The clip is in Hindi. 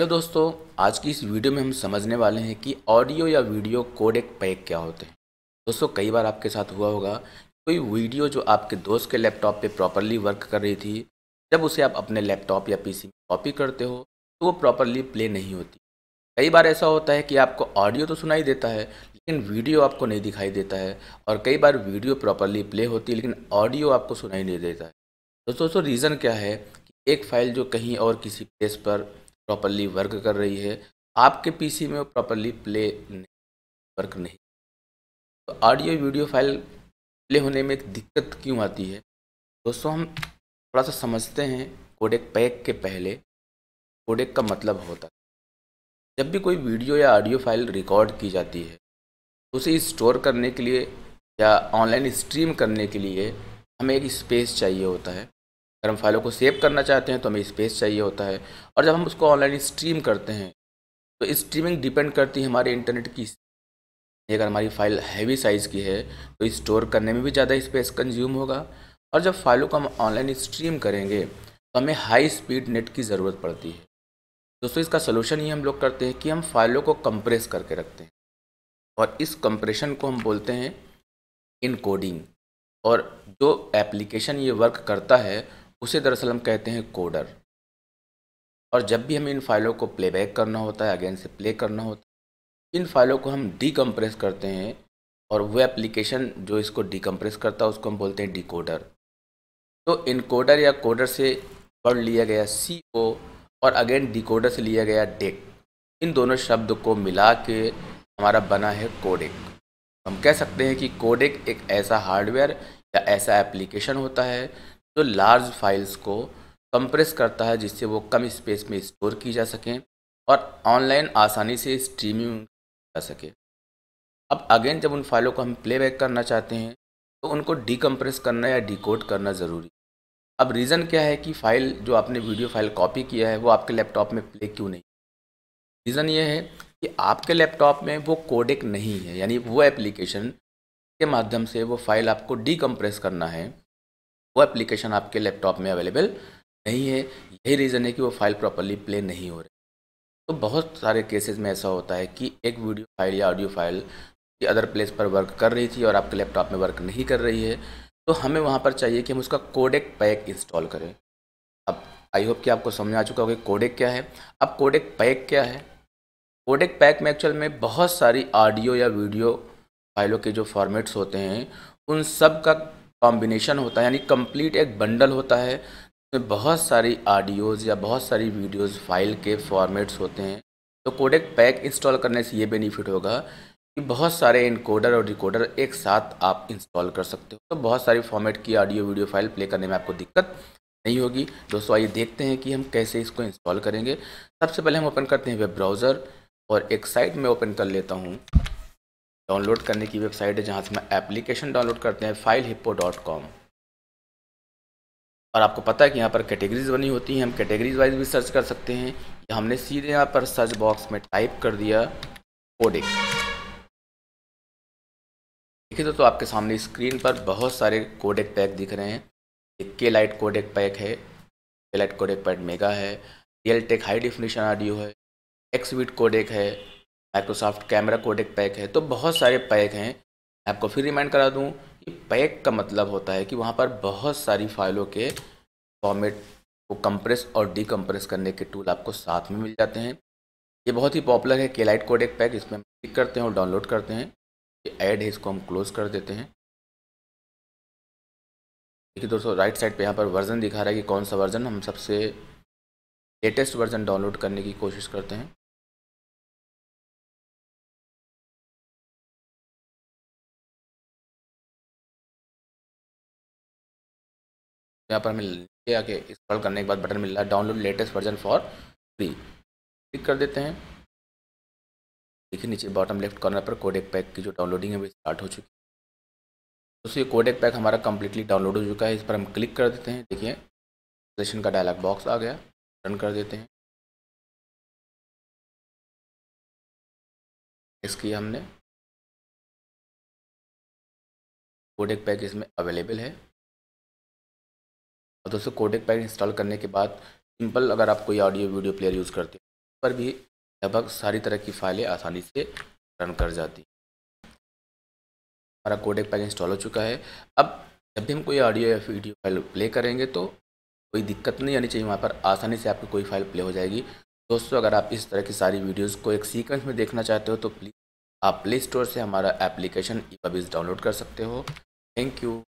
हेलो दोस्तों आज की इस वीडियो में हम समझने वाले हैं कि ऑडियो या वीडियो कोडेक पैक क्या होते हैं दोस्तों कई बार आपके साथ हुआ होगा कोई वीडियो जो आपके दोस्त के लैपटॉप पे प्रॉपरली वर्क कर रही थी जब उसे आप अपने लैपटॉप या पीसी में कॉपी करते हो तो वो प्रॉपरली प्ले नहीं होती कई बार ऐसा होता है कि आपको ऑडियो तो सुनाई देता है लेकिन वीडियो आपको नहीं दिखाई देता है और कई बार वीडियो प्रॉपरली प्ले होती है लेकिन ऑडियो आपको सुनाई नहीं देता है तो दोस्तों रीज़न क्या है कि एक फ़ाइल जो कहीं और किसी प्लेस पर प्रॉपरली वर्क कर रही है आपके पीसी में वो प्रॉपरली प्ले वर्क नहीं तो ऑडियो वीडियो फाइल प्ले होने में एक दिक्कत क्यों आती है दोस्तों हम थोड़ा सा समझते हैं कोडेक पैक के पहले कोडेक का मतलब होता है जब भी कोई वीडियो या ऑडियो फाइल रिकॉर्ड की जाती है तो उसे स्टोर करने के लिए या ऑनलाइन स्ट्रीम करने के लिए हमें एक स्पेस चाहिए होता है अगर हम फाइलों को सेव करना चाहते हैं तो हमें स्पेस चाहिए होता है और जब हम उसको ऑनलाइन स्ट्रीम करते हैं तो स्ट्रीमिंग डिपेंड करती है हमारे इंटरनेट की अगर हमारी फाइल हैवी साइज़ की है तो स्टोर करने में भी ज़्यादा स्पेस कंज्यूम होगा और जब फाइलों को हम ऑनलाइन स्ट्रीम करेंगे तो हमें हाई स्पीड नेट की ज़रूरत पड़ती है दोस्तों इसका सलूशन ये हम लोग करते हैं कि हम फाइलों को कंप्रेस करके रखते हैं और इस कंप्रेशन को हम बोलते हैं इनकोडिंग और जो एप्लीकेशन ये वर्क करता है उसे दरअसल हम कहते हैं कोडर और जब भी हमें इन फाइलों को प्लेबैक करना होता है अगेन से प्ले करना होता है इन फाइलों को हम डीकम्प्रेस करते हैं और वह एप्लीकेशन जो इसको डीकम्प्रेस करता है उसको हम बोलते हैं डिकोडर तो इनकोडर या कोडर से पढ़ लिया गया सी ओ और अगेन डिकोडर से लिया गया डेक इन दोनों शब्द को मिला के हमारा बना है कोडेक हम कह सकते हैं कि कोडेक एक ऐसा हार्डवेयर या ऐसा एप्लीकेशन होता है जो लार्ज फाइल्स को कंप्रेस करता है जिससे वो कम स्पेस में स्टोर की जा सकें और ऑनलाइन आसानी से स्ट्रीमिंग जा सके अब अगेन जब उन फाइलों को हम प्लेबैक करना चाहते हैं तो उनको डिकम्प्रेस करना या डिकोड करना ज़रूरी अब रीज़न क्या है कि फ़ाइल जो आपने वीडियो फाइल कॉपी किया है वो आपके लैपटॉप में प्ले क्यों नहीं रीज़न ये है कि आपके लैपटॉप में वो कोडेक नहीं है यानी वो एप्लीकेशन के माध्यम से वो फाइल आपको डिकम्प्रेस करना है वो एप्लीकेशन आपके लैपटॉप में अवेलेबल नहीं है यही रीज़न है कि वो फाइल प्रॉपरली प्ले नहीं हो रही तो बहुत सारे केसेस में ऐसा होता है कि एक वीडियो फाइल या ऑडियो फाइल की अदर प्लेस पर वर्क कर रही थी और आपके लैपटॉप में वर्क नहीं कर रही है तो हमें वहाँ पर चाहिए कि हम उसका कोडेक पैक इंस्टॉल करें अब आई होप कि आपको समझ आ चुका होगा कोडेक क्या है अब कोडेक पैक क्या है कोडेक पैक में एक्चुअल में बहुत सारी ऑडियो या वीडियो फाइलों के जो फॉर्मेट्स होते हैं उन सब का कॉम्बिनेशन होता है यानी कंप्लीट एक बंडल होता है उसमें बहुत सारी ऑडियोज़ या बहुत सारी वीडियोज़ फाइल के फॉर्मेट्स होते हैं तो कोडेक पैक इंस्टॉल करने से ये बेनिफिट होगा कि बहुत सारे इनकोडर और रिकॉर्डर एक साथ आप इंस्टॉल कर सकते हो तो बहुत सारी फॉर्मेट की ऑडियो वीडियो फाइल प्ले करने में आपको दिक्कत नहीं होगी दोस्तों आइए देखते हैं कि हम कैसे इसको इंस्टॉल करेंगे सबसे पहले हम ओपन करते हैं वेब ब्राउज़र और एक साइट में ओपन कर लेता हूँ डाउनलोड करने की वेबसाइट है जहाँ से हम एप्लीकेशन डाउनलोड करते हैं फाइल हिप्पो डॉट कॉम और आपको पता है कि यहाँ पर कैटेगरीज बनी होती हैं हम कैटेगरीज वाइज भी सर्च कर सकते हैं हमने सीधे यहाँ पर सर्च बॉक्स में टाइप कर दिया कोडिंग देखिए दोस्तों आपके सामने स्क्रीन पर बहुत सारे कोडेक पैक दिख रहे हैं एक के लाइट कोडेक पैक है K lite codec pack mega है Realtek high definition audio है एक्सवीट कोडेक है माइक्रोसॉफ्ट कैमरा कोडेक पैक है तो बहुत सारे पैक हैं आपको फिर रिमाइंड करा दूँ कि पैक का मतलब होता है कि वहाँ पर बहुत सारी फाइलों के फॉर्मेट को कंप्रेस और डीकम्प्रेस करने के टूल आपको साथ में मिल जाते हैं ये बहुत ही पॉपुलर है केलाइट कोडेक पैक इसमें हम क्लिक करते हैं और डाउनलोड करते हैं ये ऐड है इसको हम क्लोज कर देते हैं देखिए दोस्तों राइट साइड पे यहाँ पर वर्जन दिखा रहा है कि कौन सा वर्जन हम सबसे लेटेस्ट वर्जन डाउनलोड करने की कोशिश करते हैं यहाँ पर हमें आके इंस्टॉल करने के बाद बटन मिल रहा है download latest version for free click कर देते हैं देखिए नीचे बॉटम लेफ्ट कॉर्नर पर कोडेक पैक की जो डाउनलोडिंग है वो स्टार्ट हो चुकी है दोस्तों ये कोडेक पैक हमारा कम्प्लीटली डाउनलोड हो चुका है इस पर हम क्लिक कर देते हैं देखिए सेशन का डायलॉग बॉक्स आ गया रन कर देते हैं इसकी हमने कोडेक पैक इसमें अवेलेबल है और दोस्तों कोडेक पैक इंस्टॉल करने के बाद सिंपल अगर आप कोई ऑडियो वीडियो प्लेयर यूज़ करते हैं पर भी लगभग सारी तरह की फाइलें आसानी से रन कर जाती हमारा कोडेक पैक इंस्टॉल हो चुका है अब जब भी हम कोई ऑडियो या वीडियो फाइल प्ले करेंगे तो कोई दिक्कत नहीं आनी चाहिए वहाँ पर आसानी से आपकी कोई फाइल प्ले हो जाएगी दोस्तों अगर आप इस तरह की सारी वीडियोस को एक सीक्वेंस में देखना चाहते हो तो प्लीज़ आप प्ले स्टोर से हमारा एप्लीकेशन ई डाउनलोड कर सकते हो थैंक यू